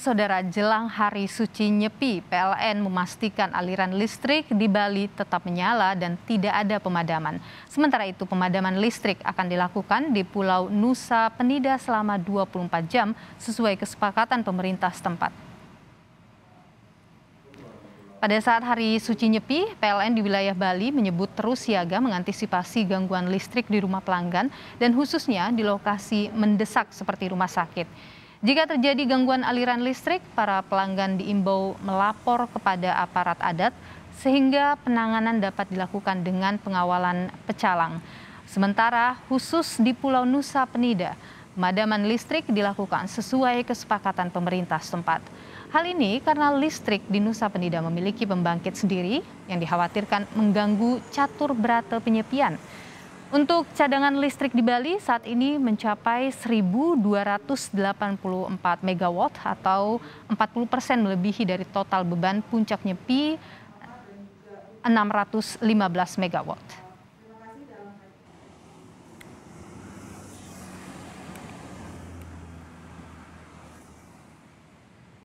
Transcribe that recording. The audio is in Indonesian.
saudara jelang hari suci Nyepi, PLN memastikan aliran listrik di Bali tetap menyala dan tidak ada pemadaman. Sementara itu, pemadaman listrik akan dilakukan di Pulau Nusa Penida selama 24 jam sesuai kesepakatan pemerintah setempat. Pada saat hari suci Nyepi, PLN di wilayah Bali menyebut terus siaga mengantisipasi gangguan listrik di rumah pelanggan dan khususnya di lokasi mendesak seperti rumah sakit. Jika terjadi gangguan aliran listrik, para pelanggan diimbau melapor kepada aparat adat sehingga penanganan dapat dilakukan dengan pengawalan pecalang. Sementara khusus di Pulau Nusa Penida, pemadaman listrik dilakukan sesuai kesepakatan pemerintah setempat. Hal ini karena listrik di Nusa Penida memiliki pembangkit sendiri yang dikhawatirkan mengganggu catur berata penyepian untuk cadangan listrik di Bali saat ini mencapai 1.284 MW atau 40 persen melebihi dari total beban puncak nyepi 615 MW.